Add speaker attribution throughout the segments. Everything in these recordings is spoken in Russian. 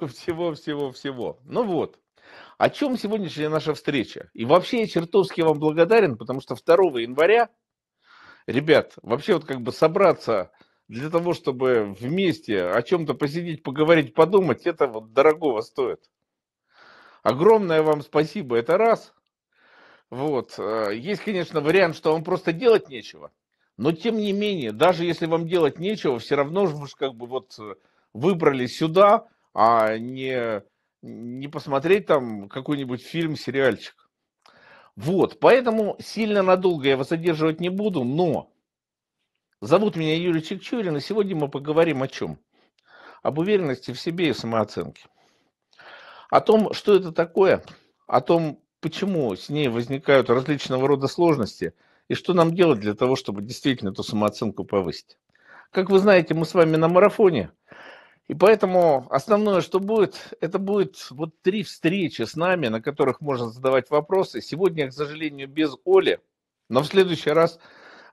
Speaker 1: всего-всего-всего. Ну вот, о чем сегодняшняя наша встреча? И вообще я чертовски вам благодарен, потому что 2 января, ребят, вообще вот как бы собраться для того, чтобы вместе о чем-то посидеть, поговорить, подумать, это вот дорогого стоит. Огромное вам спасибо, это раз. Вот. Э, есть, конечно, вариант, что вам просто делать нечего. Но тем не менее, даже если вам делать нечего, все равно же вы же как бы вот э, выбрались сюда, а не, не посмотреть там какой-нибудь фильм, сериальчик. Вот, поэтому сильно надолго я вас задерживать не буду, но зовут меня Юрий Чикчурин и сегодня мы поговорим о чем? Об уверенности в себе и самооценке. О том, что это такое, о том, почему с ней возникают различного рода сложности, и что нам делать для того, чтобы действительно эту самооценку повысить. Как вы знаете, мы с вами на марафоне – и поэтому основное, что будет, это будет вот три встречи с нами, на которых можно задавать вопросы. Сегодня, к сожалению, без Оли, но в следующий раз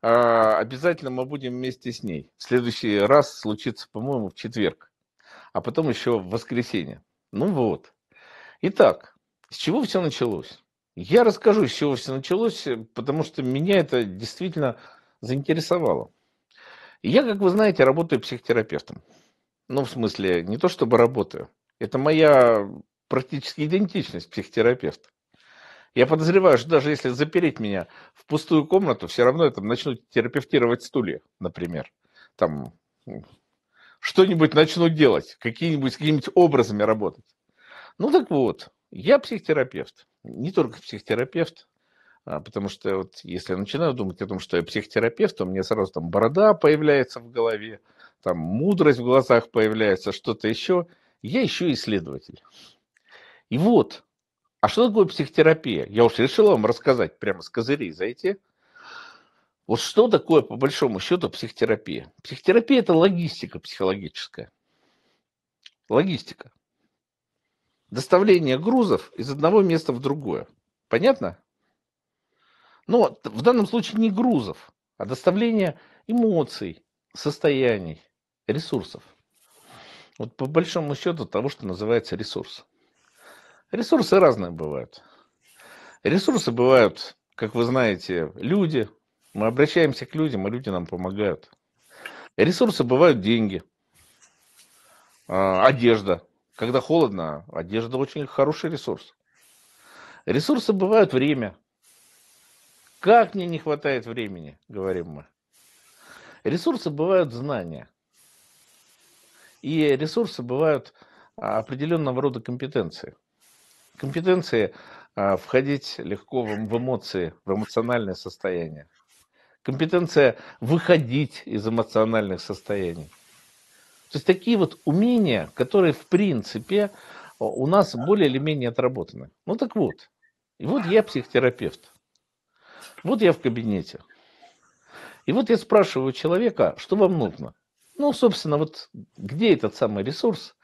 Speaker 1: э, обязательно мы будем вместе с ней. В следующий раз случится, по-моему, в четверг, а потом еще в воскресенье. Ну вот. Итак, с чего все началось? Я расскажу, с чего все началось, потому что меня это действительно заинтересовало. Я, как вы знаете, работаю психотерапевтом. Ну, в смысле, не то чтобы работаю. Это моя практически идентичность психотерапевт. Я подозреваю, что даже если запереть меня в пустую комнату, все равно я там начну терапевтировать стулья, например. Там что-нибудь начну делать, какие-нибудь, какими-нибудь образами работать. Ну так вот, я психотерапевт. Не только психотерапевт, а, потому что вот если я начинаю думать о том, что я психотерапевт, то у меня сразу там борода появляется в голове, там мудрость в глазах появляется, что-то еще. Я еще исследователь. И вот, а что такое психотерапия? Я уж решил вам рассказать, прямо с козырей зайти. Вот что такое, по большому счету, психотерапия? Психотерапия – это логистика психологическая. Логистика. Доставление грузов из одного места в другое. Понятно? Но в данном случае не грузов, а доставление эмоций, состояний ресурсов. Вот по большому счету того, что называется ресурс. Ресурсы разные бывают. Ресурсы бывают, как вы знаете, люди. Мы обращаемся к людям, и а люди нам помогают. Ресурсы бывают деньги, а, одежда. Когда холодно, одежда очень хороший ресурс. Ресурсы бывают время. Как мне не хватает времени, говорим мы. Ресурсы бывают знания – и ресурсы бывают а, определенного рода компетенции. Компетенции а, входить легко в эмоции, в эмоциональное состояние. Компетенция выходить из эмоциональных состояний. То есть такие вот умения, которые в принципе у нас более или менее отработаны. Ну так вот, и вот я психотерапевт. Вот я в кабинете. И вот я спрашиваю человека, что вам нужно? Ну, собственно, вот где этот самый ресурс,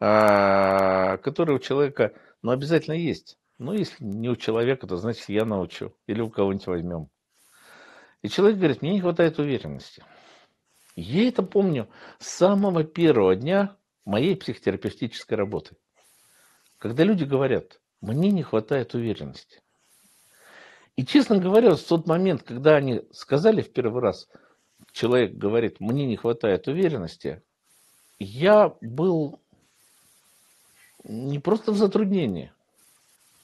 Speaker 1: а, который у человека, ну, обязательно есть. Ну, если не у человека, то значит я научу или у кого-нибудь возьмем. И человек говорит, мне не хватает уверенности. Я это помню с самого первого дня моей психотерапевтической работы. Когда люди говорят, мне не хватает уверенности. И, честно говоря, в тот момент, когда они сказали в первый раз – человек говорит, мне не хватает уверенности, я был не просто в затруднении,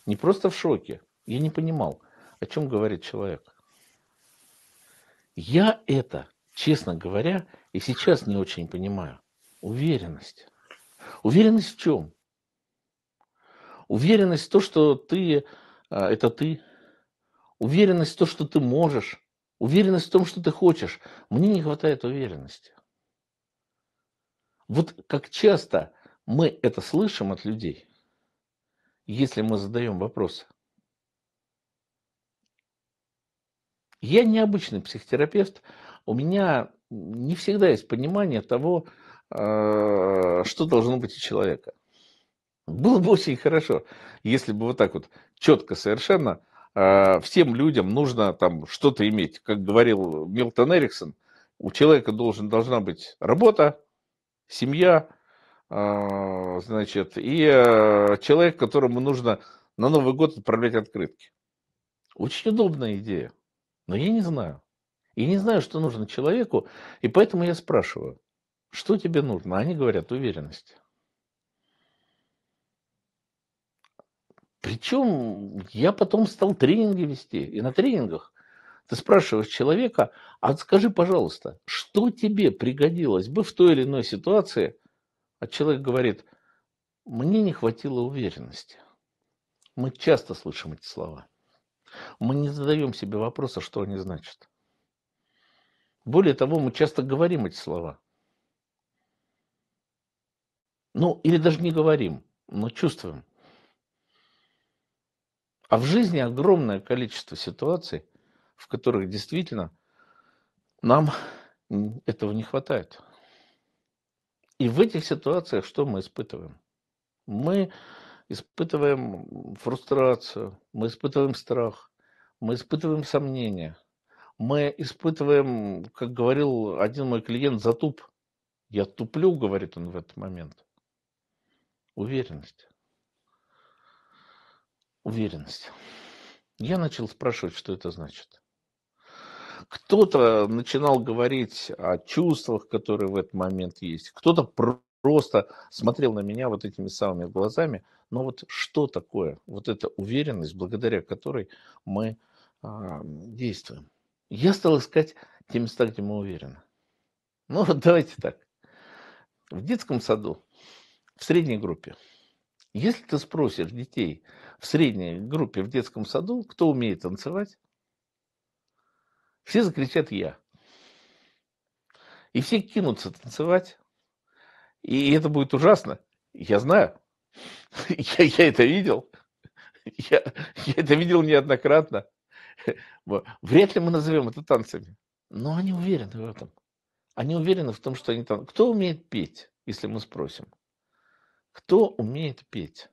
Speaker 1: не просто в шоке. Я не понимал, о чем говорит человек. Я это, честно говоря, и сейчас не очень понимаю. Уверенность. Уверенность в чем? Уверенность в том, что ты, а, это ты. Уверенность в том, что ты можешь. Уверенность в том, что ты хочешь. Мне не хватает уверенности. Вот как часто мы это слышим от людей, если мы задаем вопросы. Я необычный психотерапевт. У меня не всегда есть понимание того, э, что должно быть у человека. Было бы очень хорошо, если бы вот так вот четко совершенно – Э, всем людям нужно там что-то иметь. Как говорил Милтон Эриксон, у человека должен, должна быть работа, семья, э, значит, и э, человек, которому нужно на Новый год отправлять открытки. Очень удобная идея, но я не знаю. И не знаю, что нужно человеку, и поэтому я спрашиваю, что тебе нужно? Они говорят, уверенность. Причем я потом стал тренинги вести. И на тренингах ты спрашиваешь человека, а скажи, пожалуйста, что тебе пригодилось бы в той или иной ситуации? А человек говорит, мне не хватило уверенности. Мы часто слышим эти слова. Мы не задаем себе вопроса, что они значат. Более того, мы часто говорим эти слова. Ну, или даже не говорим, но чувствуем. А в жизни огромное количество ситуаций, в которых действительно нам этого не хватает. И в этих ситуациях что мы испытываем? Мы испытываем фрустрацию, мы испытываем страх, мы испытываем сомнения, мы испытываем, как говорил один мой клиент, затуп. Я туплю, говорит он в этот момент. Уверенность уверенность. Я начал спрашивать, что это значит. Кто-то начинал говорить о чувствах, которые в этот момент есть. Кто-то просто смотрел на меня вот этими самыми глазами. Но вот что такое вот эта уверенность, благодаря которой мы а, действуем? Я стал искать те места, где мы уверены. Ну вот давайте так. В детском саду, в средней группе – если ты спросишь детей в средней группе в детском саду, кто умеет танцевать, все закричат «я». И все кинутся танцевать. И это будет ужасно. Я знаю. Я, я это видел. Я, я это видел неоднократно. Вряд ли мы назовем это танцами. Но они уверены в этом. Они уверены в том, что они там. Кто умеет петь, если мы спросим? кто умеет петь.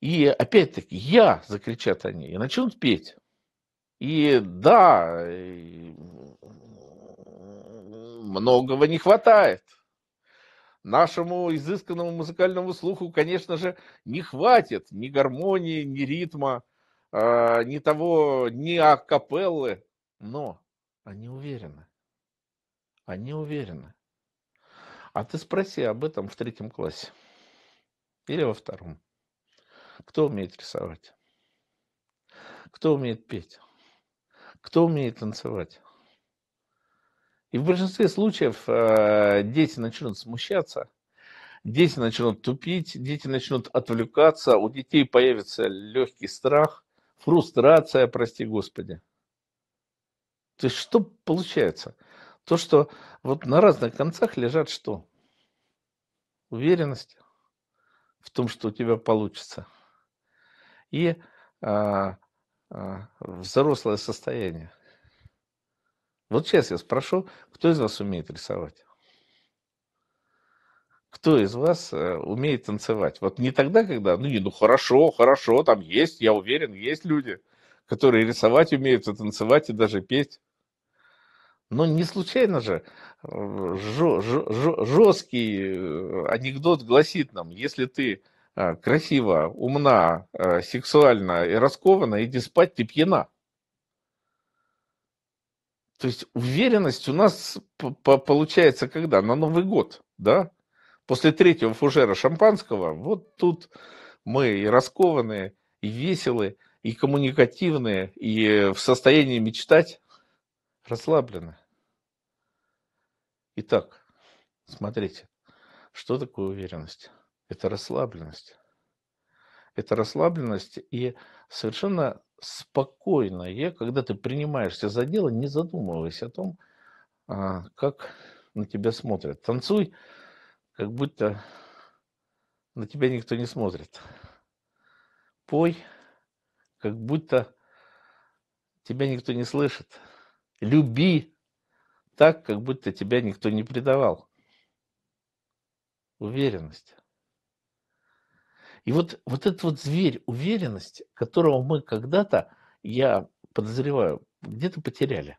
Speaker 1: И опять-таки, я, закричат они, и начнут петь. И да, многого не хватает. Нашему изысканному музыкальному слуху, конечно же, не хватит ни гармонии, ни ритма, а, ни того, ни акапеллы. Но они уверены. Они уверены. А ты спроси об этом в третьем классе или во втором. Кто умеет рисовать? Кто умеет петь? Кто умеет танцевать? И в большинстве случаев э, дети начнут смущаться, дети начнут тупить, дети начнут отвлекаться, у детей появится легкий страх, фрустрация, прости господи. То есть что получается? То, что вот на разных концах лежат что? Уверенность, в том, что у тебя получится. И а, а, взрослое состояние. Вот сейчас я спрошу, кто из вас умеет рисовать? Кто из вас э, умеет танцевать? Вот не тогда, когда, ну, не, ну хорошо, хорошо, там есть, я уверен, есть люди, которые рисовать умеют, и танцевать, и даже петь. Но не случайно же э, жесткий э, анекдот гласит нам, если ты э, красива, умна, сексуальна и раскована, иди спать, ты пьяна. То есть уверенность у нас получается когда? На Новый год, да? После третьего фужера шампанского, вот тут мы и раскованные, и веселые, и коммуникативные, и в состоянии мечтать расслаблены. Итак, смотрите, что такое уверенность? Это расслабленность. Это расслабленность и совершенно спокойное, когда ты принимаешься за дело, не задумываясь о том, а, как на тебя смотрят. Танцуй, как будто на тебя никто не смотрит. Пой, как будто тебя никто не слышит. Люби, так, как будто тебя никто не предавал. Уверенность. И вот, вот этот вот зверь уверенности, которого мы когда-то, я подозреваю, где-то потеряли.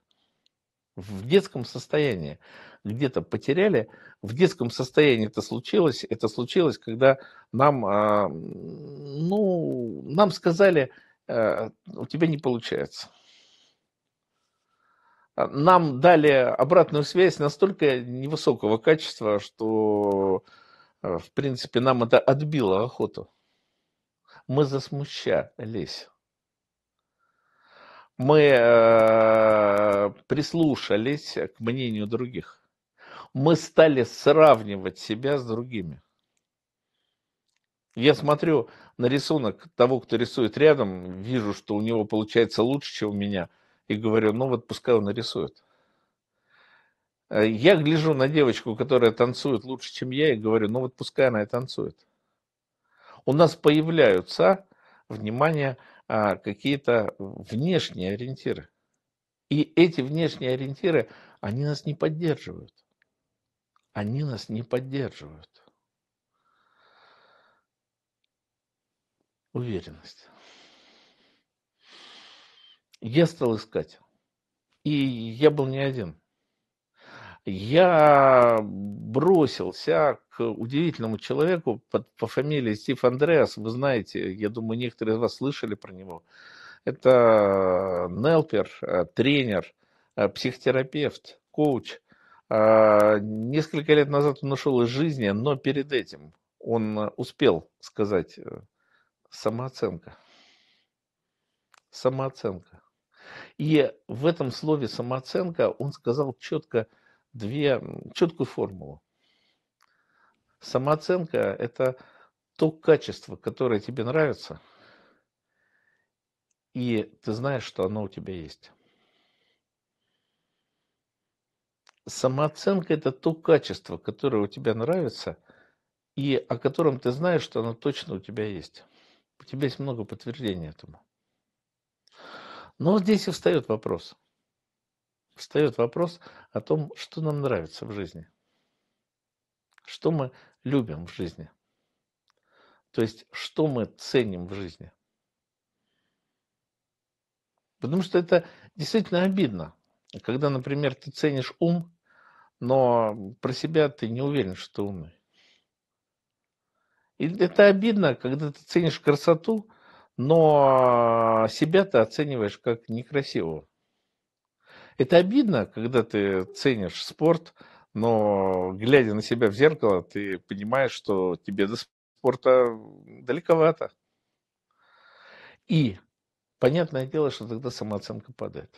Speaker 1: В детском состоянии где-то потеряли. В детском состоянии это случилось. Это случилось, когда нам, а, ну, нам сказали, э, у тебя не получается. А, нам дали обратную связь настолько невысокого качества, что, э, в принципе, нам это отбило охоту. Мы засмущались. Мы э, прислушались к мнению других. Мы стали сравнивать себя с другими. Я смотрю на рисунок того, кто рисует рядом, вижу, что у него получается лучше, чем у меня – и говорю, ну вот пускай он рисует. А я гляжу на девочку, которая танцует лучше, чем я, и говорю, ну вот пускай она и танцует. У нас появляются, внимание, а, какие-то внешние ориентиры. И эти внешние ориентиры, они нас не поддерживают. Они нас не поддерживают. Уверенность. Я стал искать. И я был не один. Я бросился к удивительному человеку по, по фамилии Стив Андреас. Вы знаете, я думаю, некоторые из вас слышали про него. Это нелпер, э, тренер, э, психотерапевт, коуч. А, несколько лет назад он ушел из жизни, но перед этим он успел сказать э, самооценка. Самооценка. И в этом слове самооценка он сказал четко две, четкую формулу. Самооценка – это то качество, которое тебе нравится, и ты знаешь, что оно у тебя есть. Самооценка – это то качество, которое у тебя нравится, и о котором ты знаешь, что оно точно у тебя есть. У тебя есть много подтверждений этому. Но здесь и встает вопрос. Встает вопрос о том, что нам нравится в жизни. Что мы любим в жизни. То есть, что мы ценим в жизни. Потому что это действительно обидно. Когда, например, ты ценишь ум, но про себя ты не уверен, что ты умный. И это обидно, когда ты ценишь красоту, но себя ты оцениваешь как некрасивого. Это обидно, когда ты ценишь спорт, но глядя на себя в зеркало, ты понимаешь, что тебе до спорта далековато. И понятное дело, что тогда самооценка падает.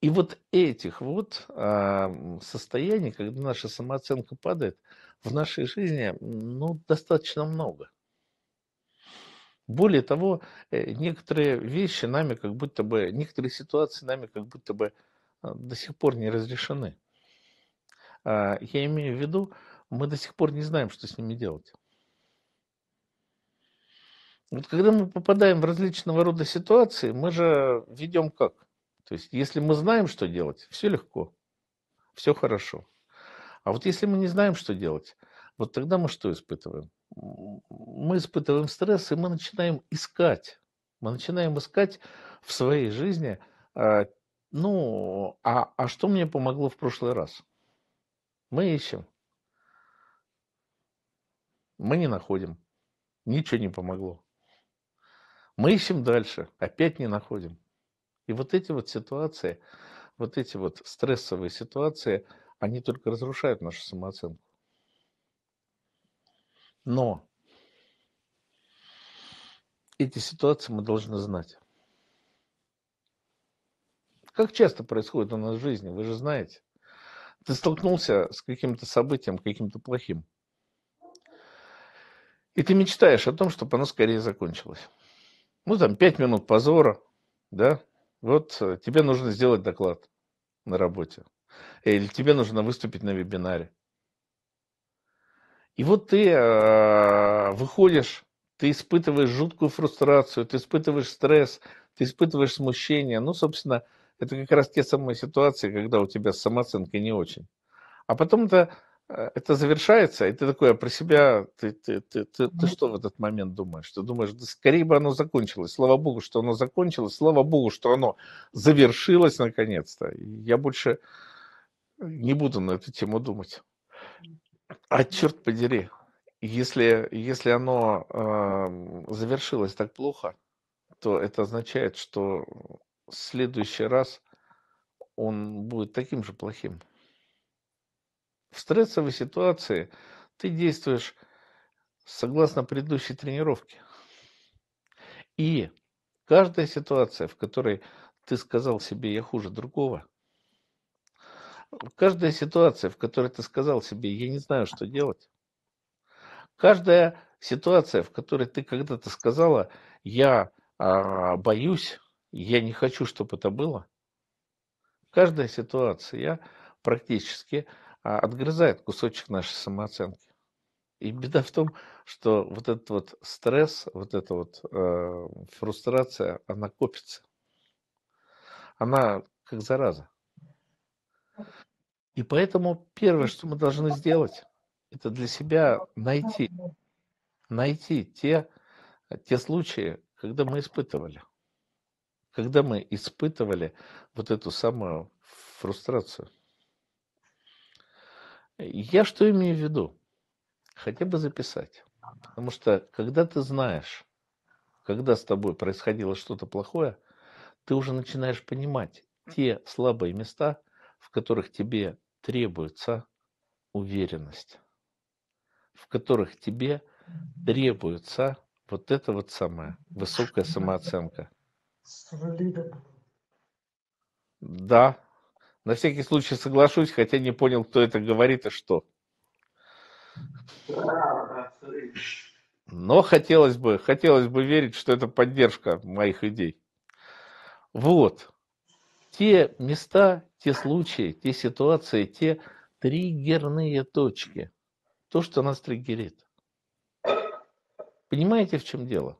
Speaker 1: И вот этих вот э, состояний, когда наша самооценка падает, в нашей жизни ну, достаточно много. Более того, э, некоторые вещи нами как будто бы, некоторые ситуации нами как будто бы э, до сих пор не разрешены. А, я имею в виду, мы до сих пор не знаем, что с ними делать. Вот когда мы попадаем в различного рода ситуации, мы же ведем как? То есть, если мы знаем, что делать, все легко, все хорошо. А вот если мы не знаем, что делать, вот тогда мы что испытываем? мы испытываем стресс, и мы начинаем искать. Мы начинаем искать в своей жизни, а, ну, а, а что мне помогло в прошлый раз? Мы ищем. Мы не находим. Ничего не помогло. Мы ищем дальше, опять не находим. И вот эти вот ситуации, вот эти вот стрессовые ситуации, они только разрушают нашу самооценку. Но эти ситуации мы должны знать. Как часто происходит у нас в жизни, вы же знаете. Ты столкнулся с каким-то событием, каким-то плохим. И ты мечтаешь о том, чтобы оно скорее закончилось. Ну, там, пять минут позора, да? Вот э, тебе нужно сделать доклад на работе. Или тебе нужно выступить на вебинаре. И вот ты э, выходишь, ты испытываешь жуткую фрустрацию, ты испытываешь стресс, ты испытываешь смущение. Ну, собственно, это как раз те самые ситуации, когда у тебя самооценка не очень. А потом это, э, это завершается, и ты такой, а про себя, ты, ты, ты, ты, ты что в этот момент думаешь? Ты думаешь, да скорее бы оно закончилось. Слава богу, что оно закончилось, слава богу, что оно завершилось наконец-то. Я больше не буду на эту тему думать. А черт подери, если, если оно э, завершилось так плохо, то это означает, что в следующий раз он будет таким же плохим. В стрессовой ситуации ты действуешь согласно предыдущей тренировке. И каждая ситуация, в которой ты сказал себе «я хуже другого», каждая ситуация, в которой ты сказал себе, я не знаю, что делать, каждая ситуация, в которой ты когда-то сказала, я а, боюсь, я не хочу, чтобы это было, каждая ситуация практически а, отгрызает кусочек нашей самооценки. И беда в том, что вот этот вот стресс, вот эта вот э, фрустрация, она копится. Она как зараза. И поэтому первое, что мы должны сделать, это для себя найти, найти те, те случаи, когда мы испытывали. Когда мы испытывали вот эту самую фрустрацию. Я что имею в виду? Хотя бы записать. Потому что когда ты знаешь, когда с тобой происходило что-то плохое, ты уже начинаешь понимать те слабые места – в которых тебе требуется уверенность, в которых тебе требуется вот это вот самое, высокая самооценка. Да. На всякий случай соглашусь, хотя не понял, кто это говорит и что. Но хотелось бы, хотелось бы верить, что это поддержка моих идей. Вот те места, те случаи, те ситуации, те триггерные точки. То, что нас триггерит. Понимаете, в чем дело?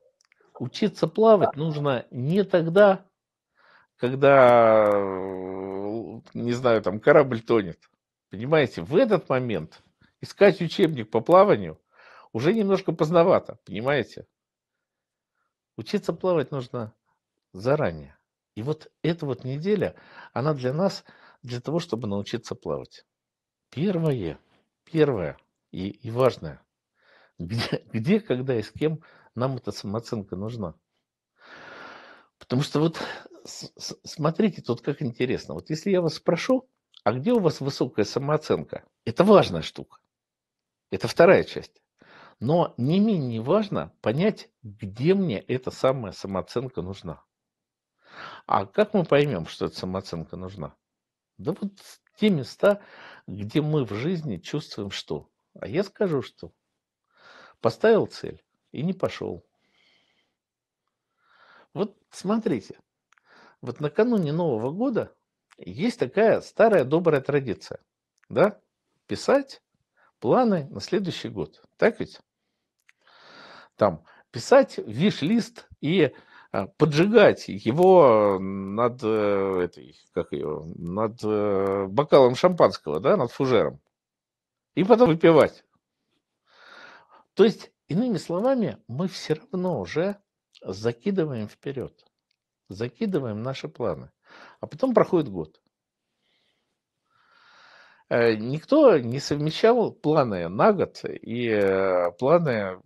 Speaker 1: Учиться плавать нужно не тогда, когда, э, не знаю, там корабль тонет. Понимаете, в этот момент искать учебник по плаванию уже немножко поздновато, понимаете? Учиться плавать нужно заранее. И вот эта вот неделя, она для нас, для того, чтобы научиться плавать. Первое, первое и, и важное, где, где, когда и с кем нам эта самооценка нужна. Потому что вот смотрите тут как интересно. Вот если я вас спрошу, а где у вас высокая самооценка? Это важная штука. Это вторая часть. Но не менее важно понять, где мне эта самая самооценка нужна. А как мы поймем, что эта самооценка нужна? Да вот те места, где мы в жизни чувствуем что. А я скажу, что поставил цель и не пошел. Вот смотрите, вот накануне Нового года есть такая старая добрая традиция, да, писать планы на следующий год, так ведь? Там писать виш-лист и а, поджигать. Его над э, этой, как ее, над э, бокалом шампанского, да, над фужером. И потом выпивать. То есть, иными словами, мы все равно уже закидываем вперед. Закидываем наши планы. А потом проходит год. Э, никто не совмещал планы на год и планы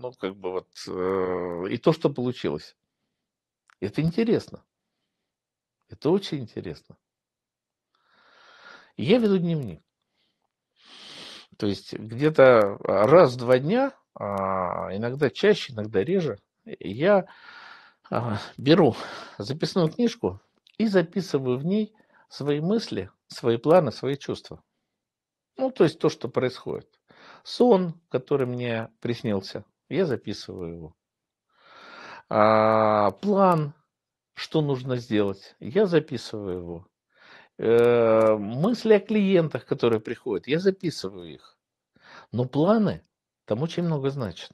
Speaker 1: ну, как бы вот, э, и то, что получилось. Это интересно. Это очень интересно. Я веду дневник. То есть где-то а, раз в два дня, а, иногда чаще, иногда реже, я а, беру записную книжку и записываю в ней свои мысли, свои планы, свои чувства. Ну, то есть то, что происходит. Сон, который мне приснился, я записываю его. А, план, что нужно сделать, я записываю его. Э, мысли о клиентах, которые приходят, я записываю их. Но планы там очень много значат.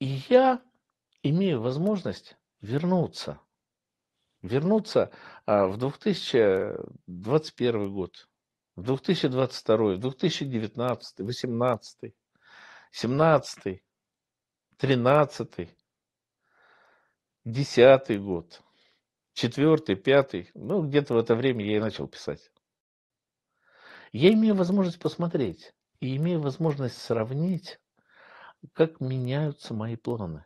Speaker 1: И я имею возможность вернуться. Вернуться а, в 2021 год, в 2022, в 2019, 2018. 17, 13, 10 год, 4, 5, ну где-то в это время я и начал писать. Я имею возможность посмотреть и имею возможность сравнить, как меняются мои планы.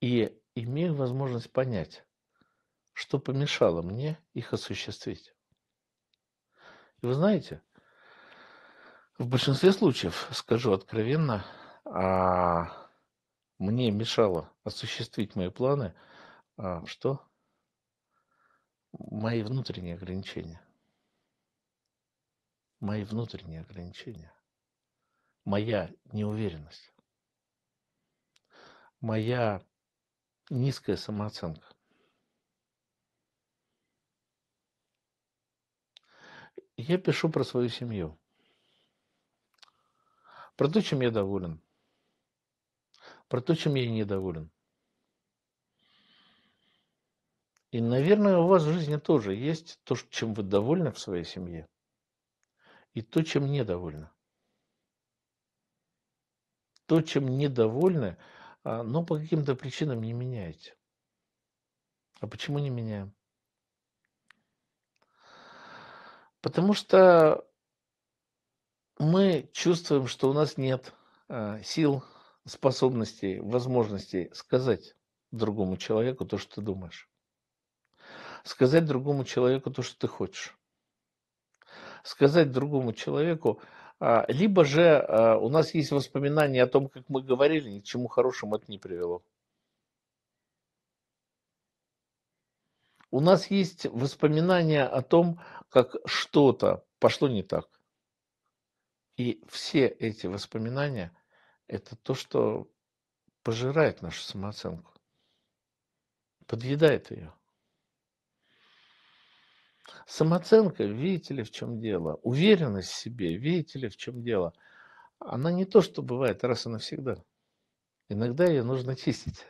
Speaker 1: И имею возможность понять, что помешало мне их осуществить. И вы знаете, в большинстве случаев, скажу откровенно, а, мне мешало осуществить мои планы, а, что? Мои внутренние ограничения. Мои внутренние ограничения. Моя неуверенность. Моя низкая самооценка. Я пишу про свою семью про то, чем я доволен, про то, чем я недоволен. И, наверное, у вас в жизни тоже есть то, чем вы довольны в своей семье, и то, чем недовольны. То, чем недовольны, а, но по каким-то причинам не меняете. А почему не меняем? Потому что мы чувствуем, что у нас нет э, сил, способностей, возможностей сказать другому человеку то, что ты думаешь. Сказать другому человеку то, что ты хочешь. Сказать другому человеку, а, либо же э, у нас есть воспоминания о том, как мы говорили, ни к чему хорошему это не привело. У нас есть воспоминания о том, как что-то пошло не так. И все эти воспоминания – это то, что пожирает нашу самооценку, подъедает ее. Самооценка, видите ли, в чем дело? Уверенность в себе, видите ли, в чем дело? Она не то, что бывает раз и навсегда. Иногда ее нужно чистить.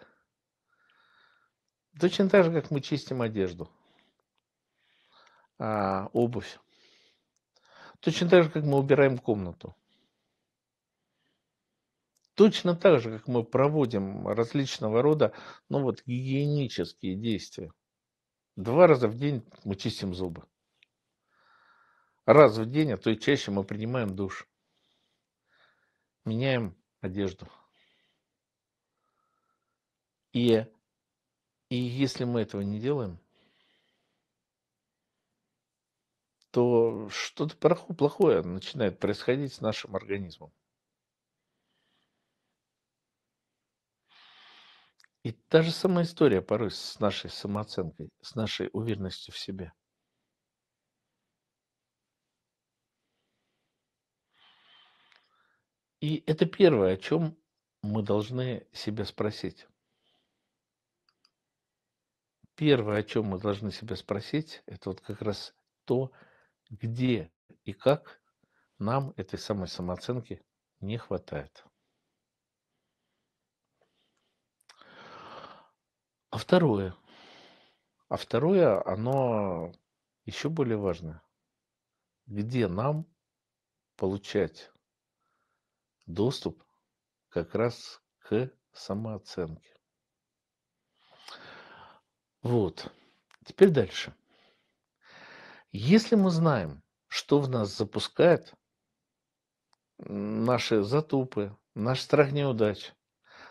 Speaker 1: Точно так же, как мы чистим одежду, а, обувь. Точно так же, как мы убираем комнату. Точно так же, как мы проводим различного рода, ну вот, гигиенические действия. Два раза в день мы чистим зубы. Раз в день, а то и чаще мы принимаем душ. Меняем одежду. И, и если мы этого не делаем, то что-то плохое начинает происходить с нашим организмом. И та же самая история порой с нашей самооценкой, с нашей уверенностью в себе. И это первое, о чем мы должны себя спросить. Первое, о чем мы должны себя спросить, это вот как раз то, где и как нам этой самой самооценки не хватает. А второе, а второе, оно еще более важно. Где нам получать доступ как раз к самооценке? Вот. Теперь дальше. Если мы знаем, что в нас запускает наши затупы, наш страх неудач,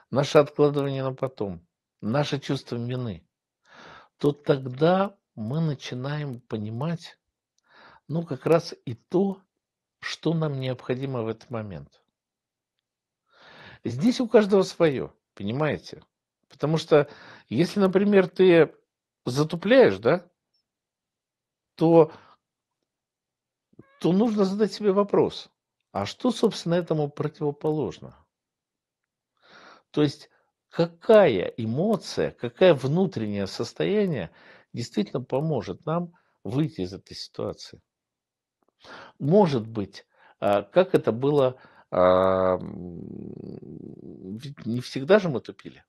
Speaker 1: наше откладывание на потом, наше чувство вины, то тогда мы начинаем понимать, ну, как раз и то, что нам необходимо в этот момент. Здесь у каждого свое, понимаете? Потому что если, например, ты затупляешь, да, то, то нужно задать себе вопрос, а что, собственно, этому противоположно? То есть какая эмоция, какое внутреннее состояние действительно поможет нам выйти из этой ситуации? Может быть, а, как это было, а, ведь не всегда же мы тупили.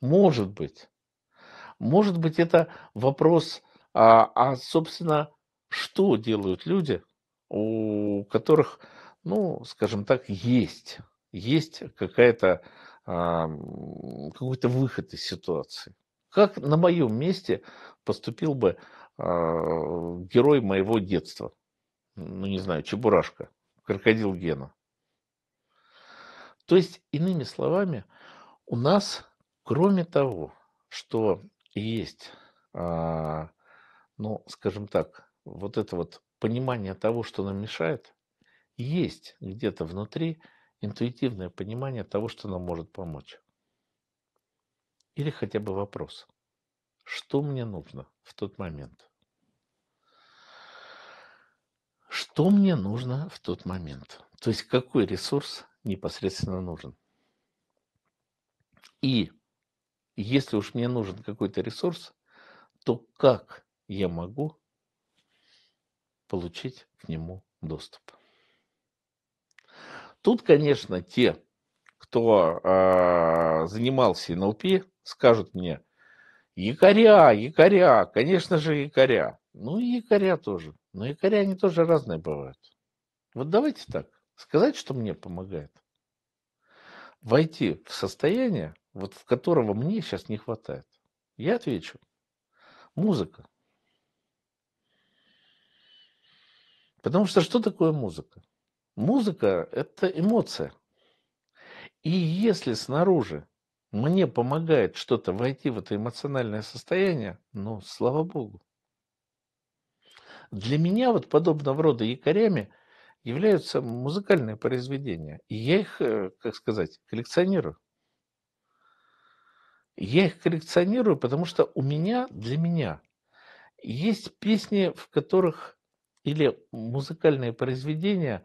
Speaker 1: Может быть. Может быть, это вопрос а, а собственно, что делают люди, у которых, ну, скажем так, есть, есть какая-то, а, какой-то выход из ситуации? Как на моем месте поступил бы а, герой моего детства? Ну, не знаю, Чебурашка, крокодил Гена. То есть, иными словами, у нас, кроме того, что есть а, но, скажем так, вот это вот понимание того, что нам мешает, есть где-то внутри интуитивное понимание того, что нам может помочь. Или хотя бы вопрос, что мне нужно в тот момент? Что мне нужно в тот момент? То есть какой ресурс непосредственно нужен? И если уж мне нужен какой-то ресурс, то как я могу получить к нему доступ. Тут, конечно, те, кто э, занимался НЛП, скажут мне, якоря, якоря, конечно же, якоря. Ну и якоря тоже. Но якоря, они тоже разные бывают. Вот давайте так. Сказать, что мне помогает. Войти в состояние, вот в которого мне сейчас не хватает. Я отвечу. Музыка. Потому что что такое музыка? Музыка – это эмоция. И если снаружи мне помогает что-то войти в это эмоциональное состояние, ну, слава богу. Для меня вот подобного рода якорями являются музыкальные произведения. И я их, э, как сказать, коллекционирую. Я их коллекционирую, потому что у меня, для меня, есть песни, в которых или музыкальные произведения,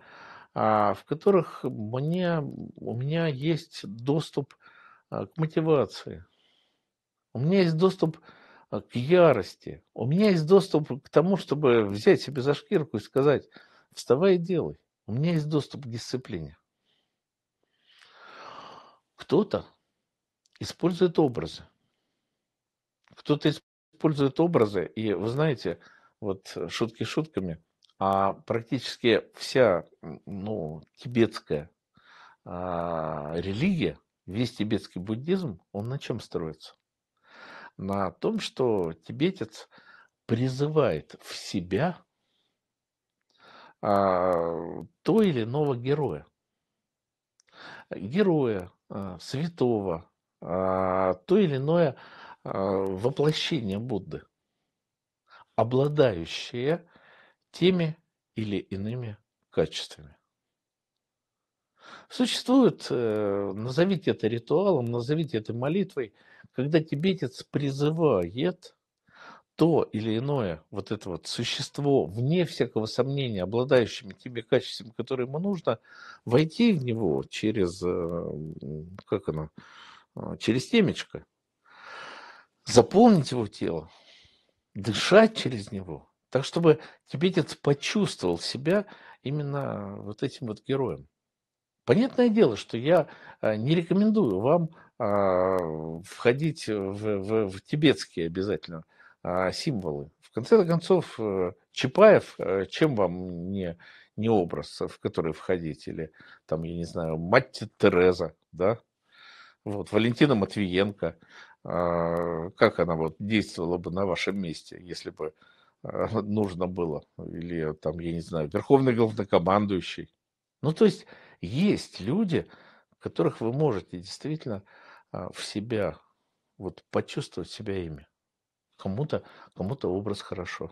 Speaker 1: а, в которых мне, у меня есть доступ а, к мотивации, у меня есть доступ а, к ярости, у меня есть доступ к тому, чтобы взять себе за шкирку и сказать, вставай и делай. У меня есть доступ к дисциплине. Кто-то использует образы. Кто-то использует образы, и вы знаете, вот шутки шутками – а практически вся ну, тибетская а, религия, весь тибетский буддизм, он на чем строится? На том, что тибетец призывает в себя а, то или иного героя. Героя, а, святого, а, то или иное а, воплощение Будды, обладающее теми или иными качествами. Существует, э, назовите это ритуалом, назовите это молитвой, когда тибетец призывает то или иное вот это вот существо, вне всякого сомнения, обладающими теми качествами, которые ему нужно, войти в него через, э, как оно, э, через темечко, заполнить его тело, дышать через него, так, чтобы тибетец почувствовал себя именно вот этим вот героем. Понятное дело, что я э, не рекомендую вам а, входить в, в, в тибетские обязательно а, символы. В конце концов, э, Чапаев, э, чем вам не, не образ, в который входить, или там, я не знаю, мать Тереза, да, вот, Валентина Матвиенко, а, как она вот действовала бы на вашем месте, если бы нужно было, или там, я не знаю, верховный главнокомандующий. Ну, то есть есть люди, которых вы можете действительно а, в себя, вот почувствовать себя ими. Кому-то кому образ хорошо.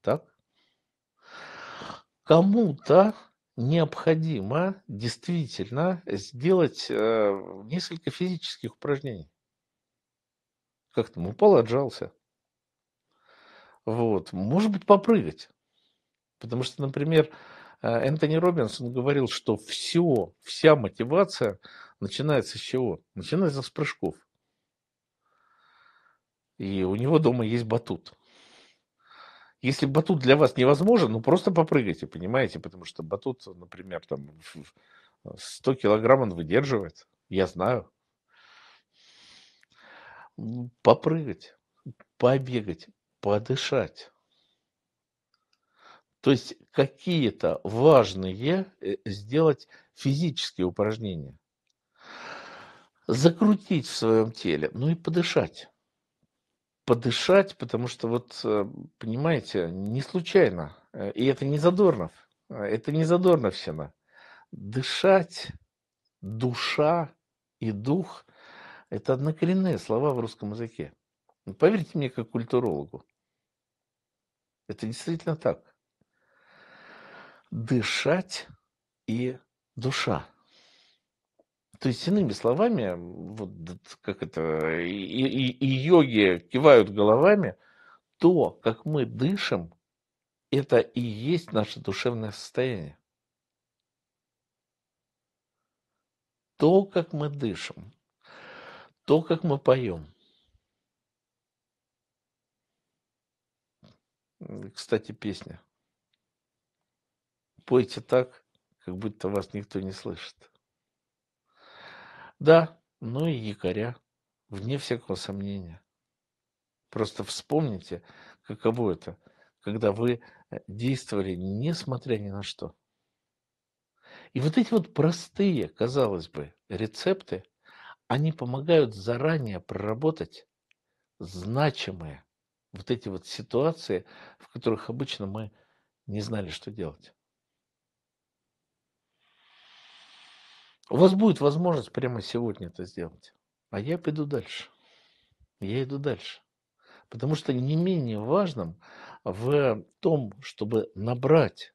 Speaker 1: Так? Кому-то необходимо действительно сделать э, несколько физических упражнений. Как там ну, упал, отжался. Вот. Может быть, попрыгать. Потому что, например, э, Энтони Робинсон говорил, что все, вся мотивация начинается с чего? Начинается с прыжков. И у него дома есть батут. Если батут для вас невозможен, ну просто попрыгайте, понимаете? Потому что батут, например, там 100 э, килограмм он выдерживает. Я знаю. Попрыгать, побегать, подышать. То есть какие-то важные э, сделать физические упражнения. Закрутить в своем теле, ну и подышать. Подышать, потому что вот, э, понимаете, не случайно. Э, и это не Задорнов, это не Задорновщина. Дышать, душа и дух – это однокоренные слова в русском языке. Ну, поверьте мне, как культурологу, это действительно так. Дышать и душа. То есть, иными словами, вот как это, и, и, и йоги кивают головами, то, как мы дышим, это и есть наше душевное состояние. То, как мы дышим, то, как мы поем – Кстати, песня. Пойте так, как будто вас никто не слышит. Да, ну и якоря, вне всякого сомнения. Просто вспомните, каково это, когда вы э, действовали, несмотря ни на что. И вот эти вот простые, казалось бы, рецепты, они помогают заранее проработать значимые вот эти вот ситуации, в которых обычно мы не знали, что делать. У вас будет возможность прямо сегодня это сделать. А я пойду дальше. Я иду дальше. Потому что не менее важным в том, чтобы набрать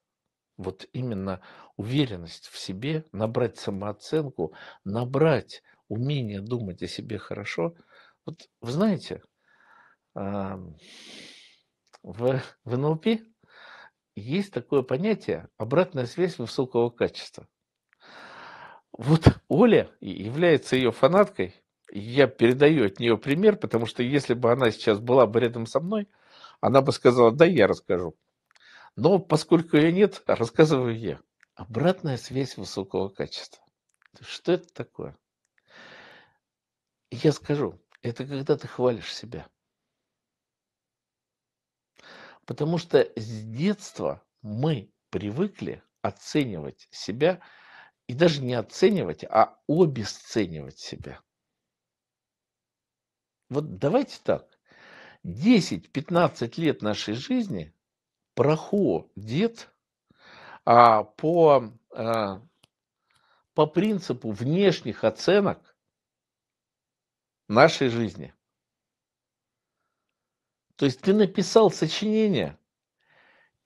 Speaker 1: вот именно уверенность в себе, набрать самооценку, набрать умение думать о себе хорошо. Вот вы знаете, в, в НЛП есть такое понятие обратная связь высокого качества. Вот Оля является ее фанаткой. Я передаю от нее пример, потому что если бы она сейчас была бы рядом со мной, она бы сказала, да, я расскажу. Но поскольку ее нет, рассказываю я. Обратная связь высокого качества. Что это такое? Я скажу, это когда ты хвалишь себя. Потому что с детства мы привыкли оценивать себя и даже не оценивать, а обесценивать себя. Вот давайте так. 10-15 лет нашей жизни проходит а, по, а, по принципу внешних оценок нашей жизни – то есть ты написал сочинение,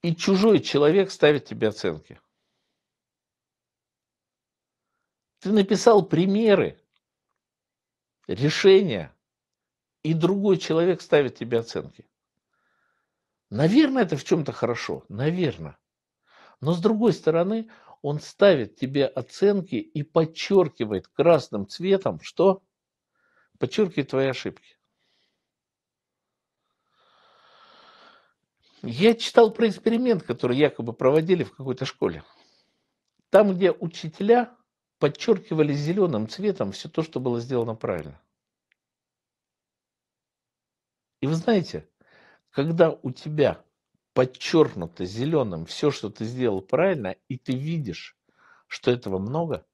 Speaker 1: и чужой человек ставит тебе оценки. Ты написал примеры, решения, и другой человек ставит тебе оценки. Наверное, это в чем-то хорошо, наверное. Но с другой стороны, он ставит тебе оценки и подчеркивает красным цветом, что подчеркивает твои ошибки. Я читал про эксперимент, который якобы проводили в какой-то школе. Там, где учителя подчеркивали зеленым цветом все то, что было сделано правильно. И вы знаете, когда у тебя подчеркнуто зеленым все, что ты сделал правильно, и ты видишь, что этого много,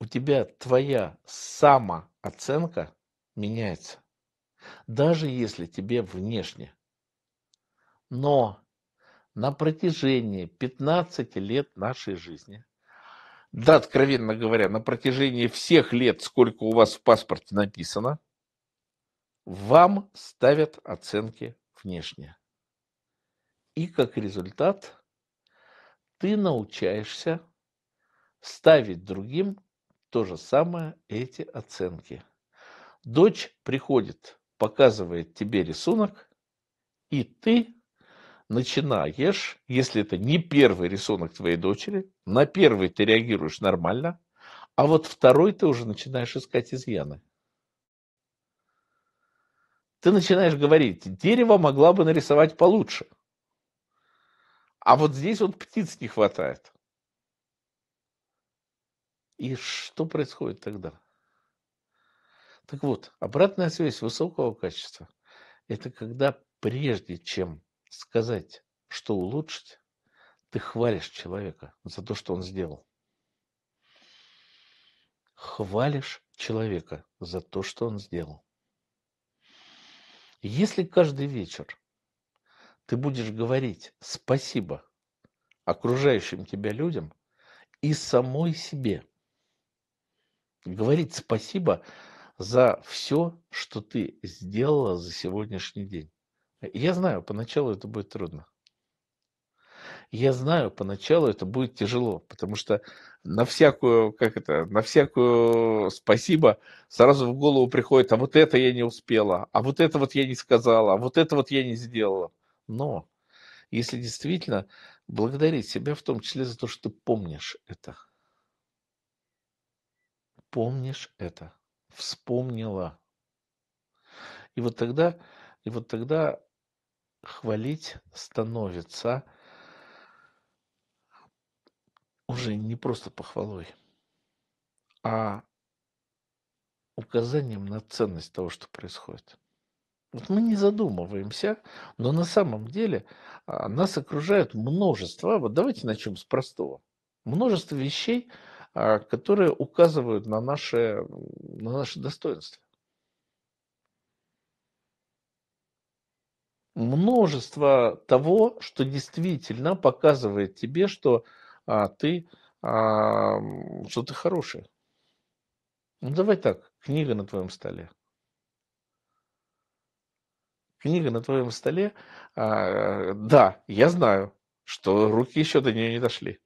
Speaker 1: у тебя твоя самооценка меняется. Даже если тебе внешне но на протяжении 15 лет нашей жизни, да, откровенно говоря, на протяжении всех лет, сколько у вас в паспорте написано, вам ставят оценки внешние, И как результат ты научаешься ставить другим то же самое эти оценки. Дочь приходит, показывает тебе рисунок, и ты начинаешь, если это не первый рисунок твоей дочери, на первый ты реагируешь нормально, а вот второй ты уже начинаешь искать изъяны. Ты начинаешь говорить, дерево могла бы нарисовать получше. А вот здесь вот птиц не хватает. И что происходит тогда? Так вот, обратная связь высокого качества – это когда прежде чем сказать, что улучшить, ты хвалишь человека за то, что он сделал. Хвалишь человека за то, что он сделал. Если каждый вечер ты будешь говорить спасибо окружающим тебя людям и самой себе, говорить спасибо за все, что ты сделала за сегодняшний день. Я знаю, поначалу это будет трудно. Я знаю, поначалу это будет тяжело, потому что на всякую, как это, на всякую спасибо сразу в голову приходит, а вот это я не успела, а вот это вот я не сказала, а вот это вот я не сделала. Но если действительно благодарить себя в том числе за то, что ты помнишь это. Помнишь это. Вспомнила. И вот тогда, и вот тогда хвалить становится уже не просто похвалой, а указанием на ценность того, что происходит. Вот мы не задумываемся, но на самом деле а, нас окружает множество, вот давайте начнем с простого, множество вещей, а, которые указывают на наше, на наше достоинство. множество того, что действительно показывает тебе, что а, ты, а, что ты хороший. Ну давай так, книга на твоем столе. Книга на твоем столе, а, да, я знаю, что руки еще до нее не дошли.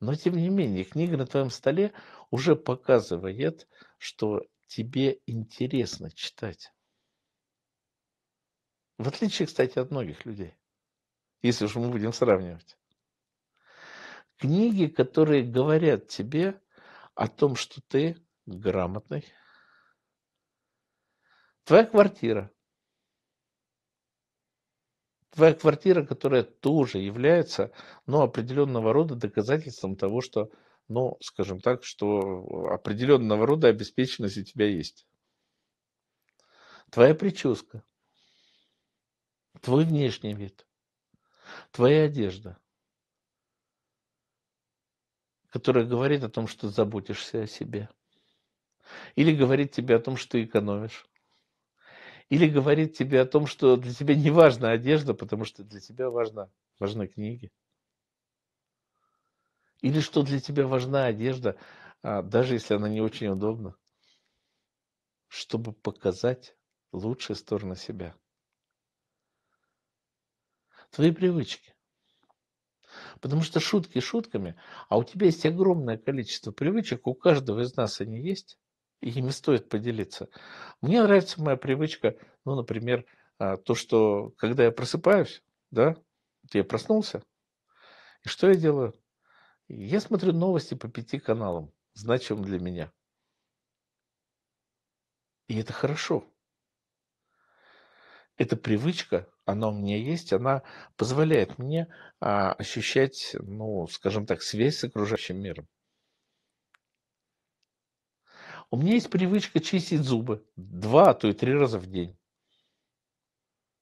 Speaker 1: Но тем не менее, книга на твоем столе уже показывает, что тебе интересно читать. В отличие, кстати, от многих людей, если уж мы будем сравнивать. Книги, которые говорят тебе о том, что ты грамотный. Твоя квартира. Твоя квартира, которая тоже является ну, определенного рода доказательством того, что, ну, скажем так, что определенного рода обеспеченность у тебя есть. Твоя прическа – твой внешний вид, твоя одежда, которая говорит о том, что заботишься о себе. Или говорит тебе о том, что ты экономишь. Или говорит тебе о том, что для тебя не важна одежда, потому что для тебя важна, важны книги. Или что для тебя важна одежда, а, даже если она не очень удобна, чтобы показать лучшие стороны себя твои привычки. Потому что шутки шутками, а у тебя есть огромное количество привычек, у каждого из нас они есть, и ими стоит поделиться. Мне нравится моя привычка, ну, например, а, то, что когда я просыпаюсь, да, я проснулся, и что я делаю? Я смотрю новости по пяти каналам, значимым для меня. И это хорошо эта привычка, она у меня есть, она позволяет мне а, ощущать, ну, скажем так, связь с окружающим миром. У меня есть привычка чистить зубы два, а то и три раза в день.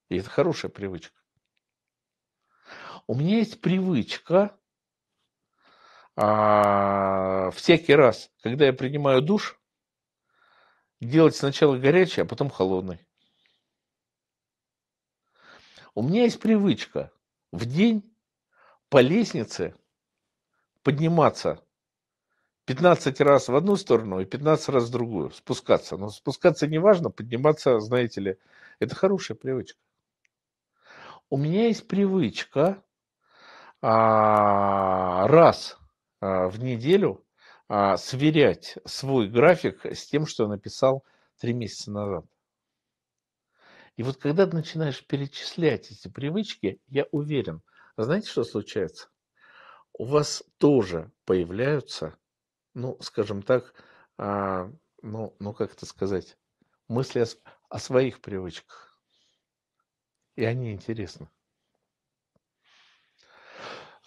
Speaker 1: И это хорошая привычка. У меня есть привычка а, всякий раз, когда я принимаю душ, делать сначала горячий, а потом холодный. У меня есть привычка в день по лестнице подниматься 15 раз в одну сторону и 15 раз в другую, спускаться. Но спускаться не важно, подниматься, знаете ли, это хорошая привычка. У меня есть привычка а, раз а, в неделю а, сверять свой график с тем, что я написал три месяца назад. И вот когда ты начинаешь перечислять эти привычки, я уверен, знаете, что случается? У вас тоже появляются, ну, скажем так, а, ну, ну, как это сказать, мысли о, о своих привычках. И они интересны.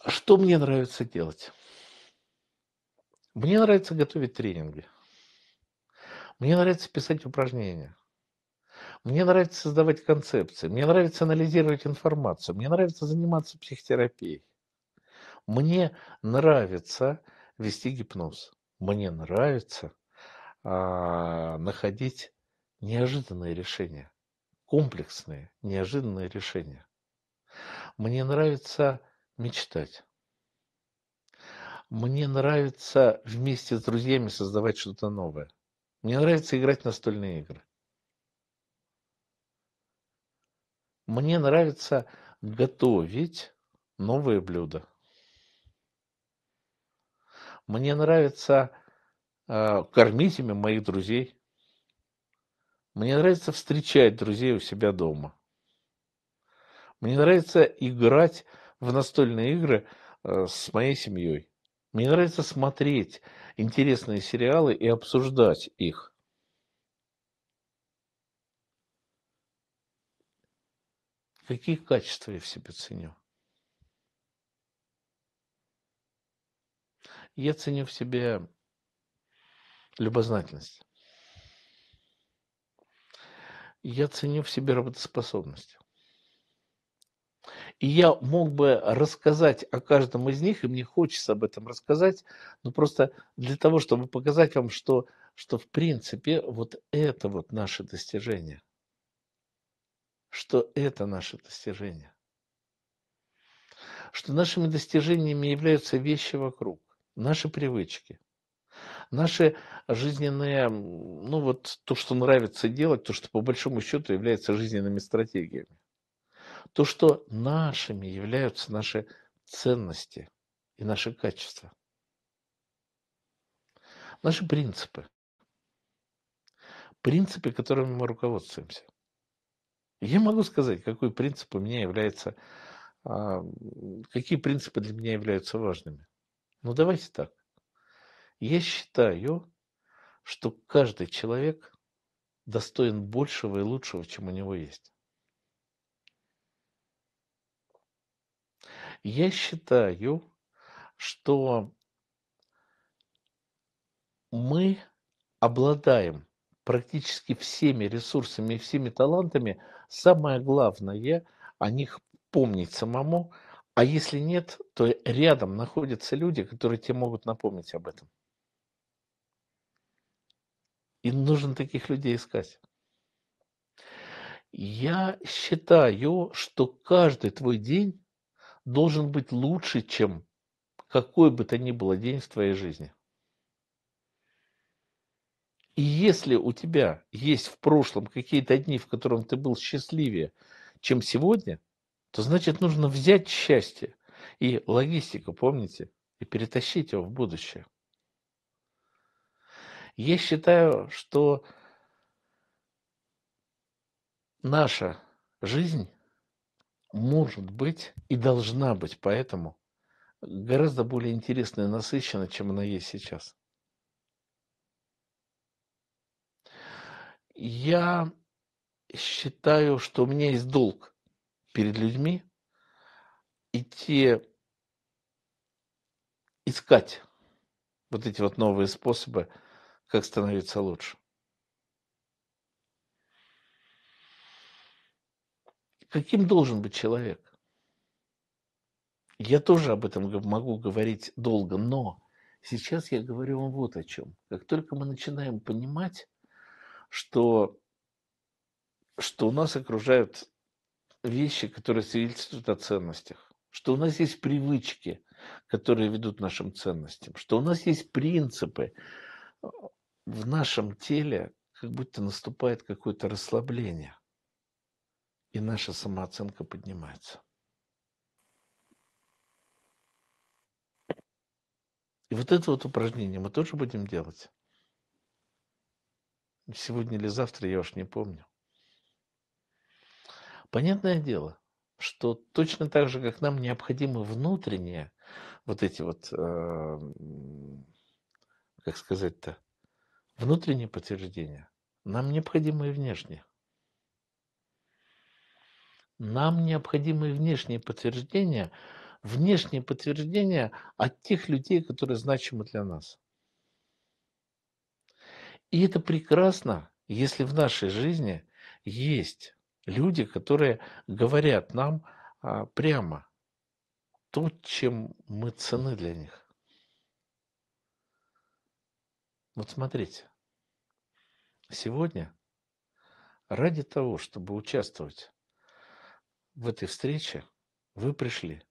Speaker 1: Что мне нравится делать? Мне нравится готовить тренинги. Мне нравится писать упражнения. Мне нравится создавать концепции, мне нравится анализировать информацию, мне нравится заниматься психотерапией. Мне нравится вести гипноз. Мне нравится а, находить неожиданные решения, комплексные, неожиданные решения. Мне нравится мечтать. Мне нравится вместе с друзьями создавать что-то новое. Мне нравится играть в настольные игры. Мне нравится готовить новые блюда. Мне нравится э, кормить ими моих друзей. Мне нравится встречать друзей у себя дома. Мне нравится играть в настольные игры э, с моей семьей. Мне нравится смотреть интересные сериалы и обсуждать их. Какие качества я в себе ценю? Я ценю в себе любознательность. Я ценю в себе работоспособность. И я мог бы рассказать о каждом из них, и мне хочется об этом рассказать, но просто для того, чтобы показать вам, что, что в принципе вот это вот наше достижение – что это наше достижение. Что нашими достижениями являются вещи вокруг, наши привычки, наши жизненные, ну вот то, что нравится делать, то, что по большому счету является жизненными стратегиями. То, что нашими являются наши ценности и наши качества. Наши принципы. Принципы, которыми мы руководствуемся. Я могу сказать, какой принцип у меня является, а, какие принципы для меня являются важными. Ну давайте так. Я считаю, что каждый человек достоин большего и лучшего, чем у него есть. Я считаю, что мы обладаем практически всеми ресурсами и всеми талантами, Самое главное о них помнить самому, а если нет, то рядом находятся люди, которые тебе могут напомнить об этом. И нужно таких людей искать. Я считаю, что каждый твой день должен быть лучше, чем какой бы то ни было день в твоей жизни. И если у тебя есть в прошлом какие-то дни, в котором ты был счастливее, чем сегодня, то значит нужно взять счастье и логистику, помните, и перетащить его в будущее. Я считаю, что наша жизнь может быть и должна быть поэтому гораздо более интересной и насыщенной, чем она есть сейчас. Я считаю, что у меня есть долг перед людьми идти искать вот эти вот новые способы, как становиться лучше. Каким должен быть человек? Я тоже об этом могу говорить долго, но сейчас я говорю вам вот о чем. Как только мы начинаем понимать, что, что нас окружают вещи, которые свидетельствуют о ценностях, что у нас есть привычки, которые ведут к нашим ценностям, что у нас есть принципы. Э, в нашем теле как будто наступает какое-то расслабление, и наша самооценка поднимается. И вот это вот упражнение мы тоже будем делать сегодня или завтра, я уж не помню. Понятное дело, что точно так же, как нам необходимы внутренние вот эти вот, эм, как сказать-то, внутренние подтверждения, нам необходимы и внешние. Нам необходимы внешние подтверждения, внешние подтверждения от тех людей, которые значимы для нас. И это прекрасно, если в нашей жизни есть люди, которые говорят нам а, прямо то, чем мы цены для них. Вот смотрите, сегодня ради того, чтобы участвовать в этой встрече, вы пришли.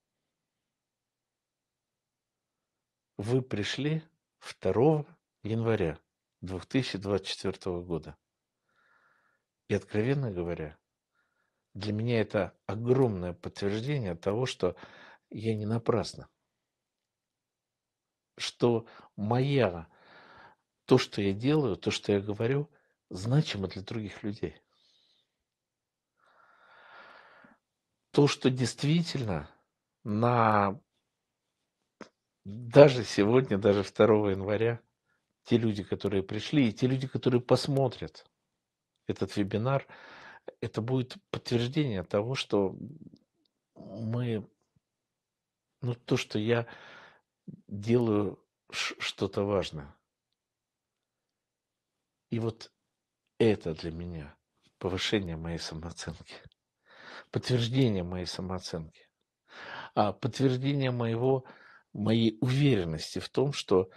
Speaker 1: Вы пришли 2 января 2024 года. И, откровенно говоря, для меня это огромное подтверждение того, что я не напрасно. Что моя, то, что я делаю, то, что я говорю, значимо для других людей. То, что действительно на даже сегодня, даже 2 января те люди, которые пришли, и те люди, которые посмотрят этот вебинар, это будет подтверждение того, что мы, ну, то, что я делаю что-то важное. И вот это для меня повышение моей самооценки, подтверждение моей самооценки, а подтверждение моего, моей уверенности в том, что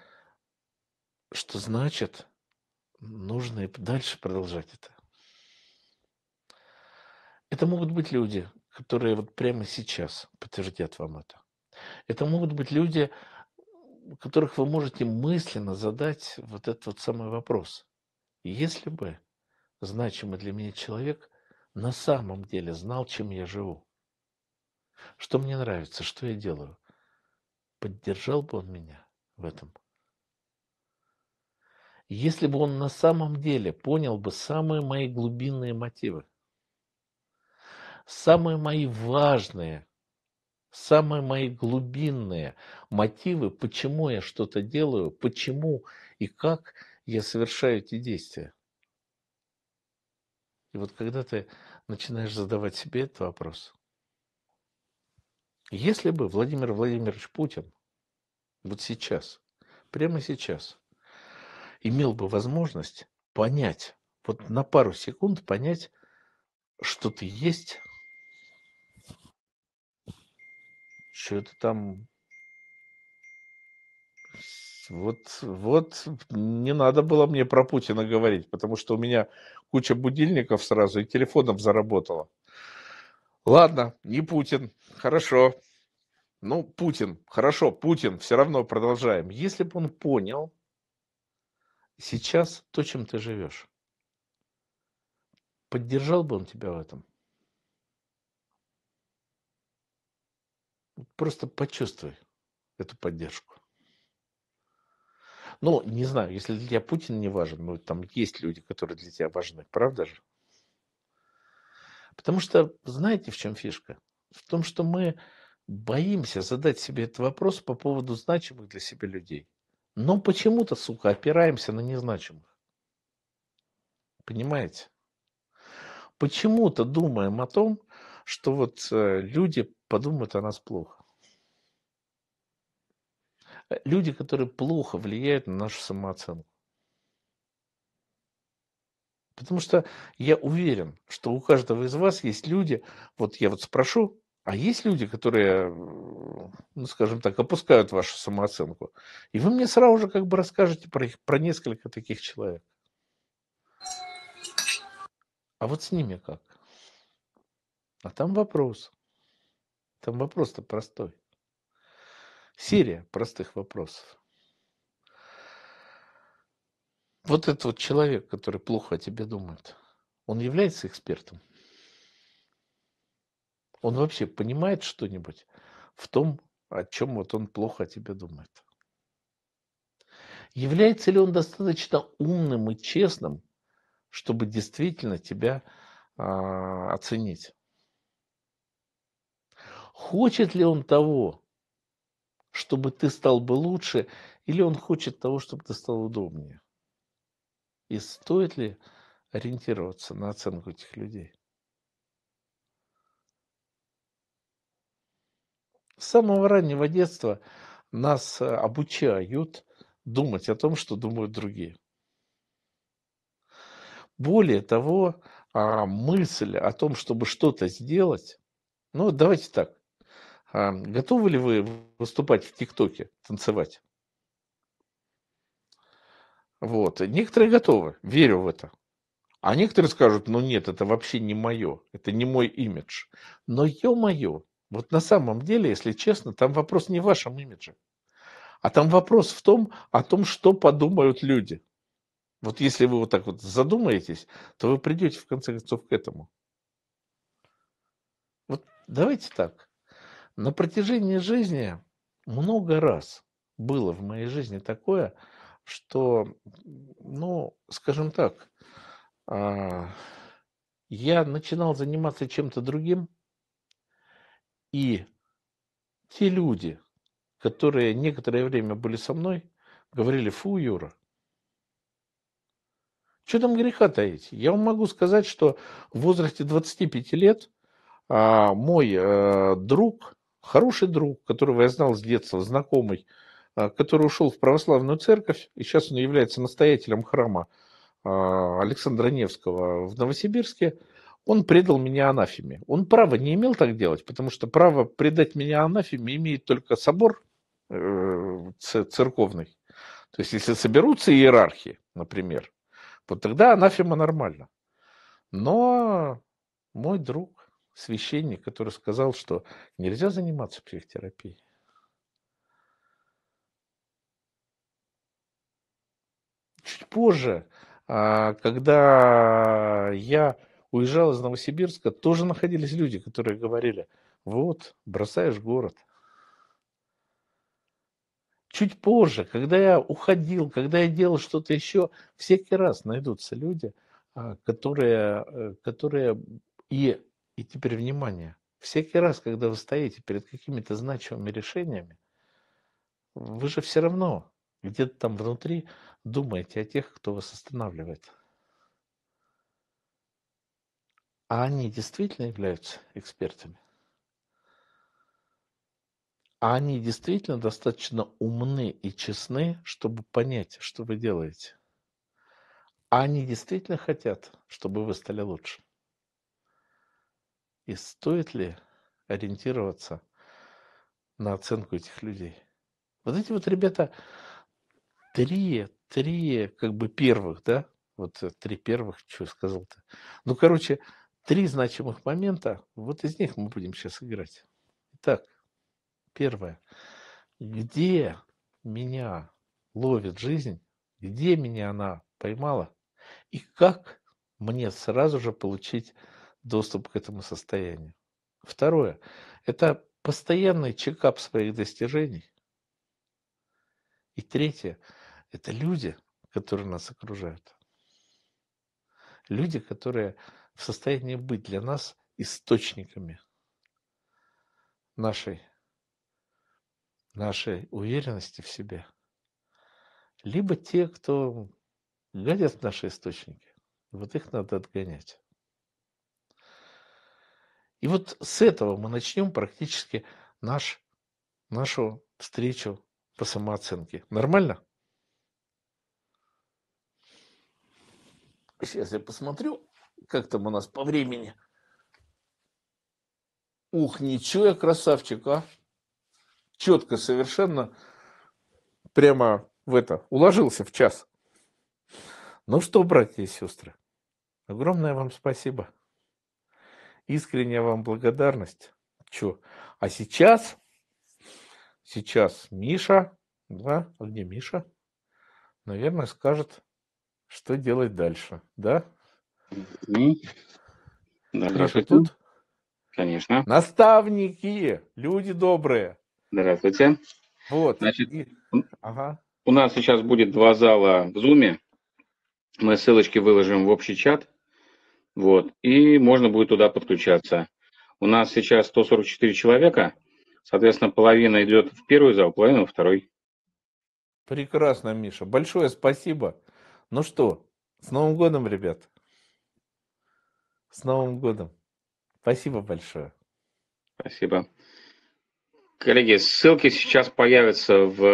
Speaker 1: что значит, нужно и дальше продолжать это. Это могут быть люди, которые вот прямо сейчас подтвердят вам это. Это могут быть люди, которых вы можете мысленно задать вот этот вот самый вопрос. Если бы значимый для меня человек на самом деле знал, чем я живу, что мне нравится, что я делаю, поддержал бы он меня в этом – если бы он на самом деле понял бы самые мои глубинные мотивы, самые мои важные, самые мои глубинные мотивы, почему я что-то делаю, почему и как я совершаю эти действия. И вот когда ты начинаешь задавать себе этот вопрос, если бы Владимир Владимирович Путин вот сейчас, прямо сейчас – имел бы возможность понять, вот на пару секунд понять, что ты есть, что это там... Вот, вот не надо было мне про Путина говорить, потому что у меня куча будильников сразу и телефоном заработала. Ладно, не Путин, хорошо. Ну, Путин, хорошо, Путин, все равно продолжаем. Если бы он понял, сейчас то, чем ты живешь. Поддержал бы он тебя в этом? Просто почувствуй эту поддержку. Ну, не знаю, если для тебя Путин не важен, но там есть люди, которые для тебя важны, правда же? Потому что, знаете, в чем фишка? В том, что мы боимся задать себе этот вопрос по поводу значимых для себя людей. Но почему-то, сука, опираемся на незначимых. Понимаете? Почему-то думаем о том, что вот э, люди подумают о нас плохо. Э, люди, которые плохо влияют на нашу самооценку. Потому что я уверен, что у каждого из вас есть люди, вот я вот спрошу, а есть люди, которые, ну, скажем так, опускают вашу самооценку. И вы мне сразу же как бы расскажете про, их, про несколько таких человек. А вот с ними как? А там вопрос. Там вопрос-то простой. Серия простых вопросов. Вот этот вот человек, который плохо о тебе думает, он является экспертом? Он вообще понимает что-нибудь в том, о чем вот он плохо о тебе думает? Является ли он достаточно умным и честным, чтобы действительно тебя а, оценить? Хочет ли он того, чтобы ты стал бы лучше, или он хочет того, чтобы ты стал удобнее? И стоит ли ориентироваться на оценку этих людей? С самого раннего детства нас э, обучают думать о том, что думают другие. Более того, а, мысль о том, чтобы что-то сделать, ну давайте так, а, готовы ли вы выступать в ТикТоке, танцевать? Вот. Некоторые готовы, верю в это. А некоторые скажут, ну нет, это вообще не мое, это не мой имидж. Но ё-моё, вот на самом деле, если честно, там вопрос не в вашем имидже, а там вопрос в том, о том, что подумают люди. Вот если вы вот так вот задумаетесь, то вы придете в конце концов к этому. Вот давайте так. На протяжении жизни много раз было в моей жизни такое, что, ну, скажем так, а, я начинал заниматься чем-то другим, и те люди, которые некоторое время были со мной, говорили, фу, Юра, что там греха таить? Я вам могу сказать, что в возрасте 25 лет а, мой а, друг, хороший друг, которого я знал с детства, знакомый, а, который ушел в православную церковь, и сейчас он является настоятелем храма а, Александра Невского в Новосибирске, он предал меня анафеме. Он права не имел так делать, потому что право предать меня анафеме имеет только собор э, церковный. То есть, если соберутся иерархии, например, вот тогда анафема нормально. Но мой друг, священник, который сказал, что нельзя заниматься психотерапией, чуть позже, а, когда я уезжал из Новосибирска, тоже находились люди, которые говорили, вот, бросаешь город. Чуть позже, когда я уходил, когда я делал что-то еще, всякий раз найдутся люди, а, которые, э, которые и, и теперь внимание, всякий раз, когда вы стоите перед какими-то значимыми решениями, вы же все равно где-то там внутри думаете о тех, кто вас останавливает. А они действительно являются экспертами? А они действительно достаточно умны и честны, чтобы понять, что вы делаете? А они действительно хотят, чтобы вы стали лучше? И стоит ли ориентироваться на оценку этих людей? Вот эти вот ребята, три, три как бы первых, да? Вот э, три первых, что сказал-то. Ну, короче, Три значимых момента, вот из них мы будем сейчас играть. Итак, первое. Где меня ловит жизнь, где меня она поймала, и как мне сразу же получить доступ к этому состоянию. Второе. Это постоянный чекап своих достижений. И третье. Это люди, которые нас окружают. Люди, которые в состоянии быть для нас источниками нашей, нашей уверенности в себе. Либо те, кто гадят наши источники, вот их надо отгонять. И вот с этого мы начнем практически наш, нашу встречу по самооценке. Нормально? Сейчас я посмотрю как там у нас по времени? Ух, ничего я красавчик, а? Четко совершенно прямо в это, уложился в час. Ну что, братья и сестры, огромное вам спасибо. Искренняя вам благодарность. Че? А сейчас, сейчас Миша, да, а где Миша? Наверное, скажет, что делать дальше, да? Угу. Да, здравствуйте. Тут? Конечно. Наставники, люди добрые. Здравствуйте. Вот. Значит, и... ага. у нас сейчас будет два зала в Зуме. Мы ссылочки выложим в общий чат. Вот. И можно будет туда подключаться. У нас сейчас 144 человека. Соответственно, половина идет в первый зал, половина во второй. Прекрасно, Миша. Большое спасибо. Ну что, с Новым годом, ребят. С Новым годом. Спасибо большое. Спасибо. Коллеги, ссылки сейчас появятся в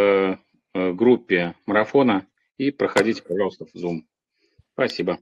Speaker 1: э, группе марафона и проходите, пожалуйста, в Zoom. Спасибо.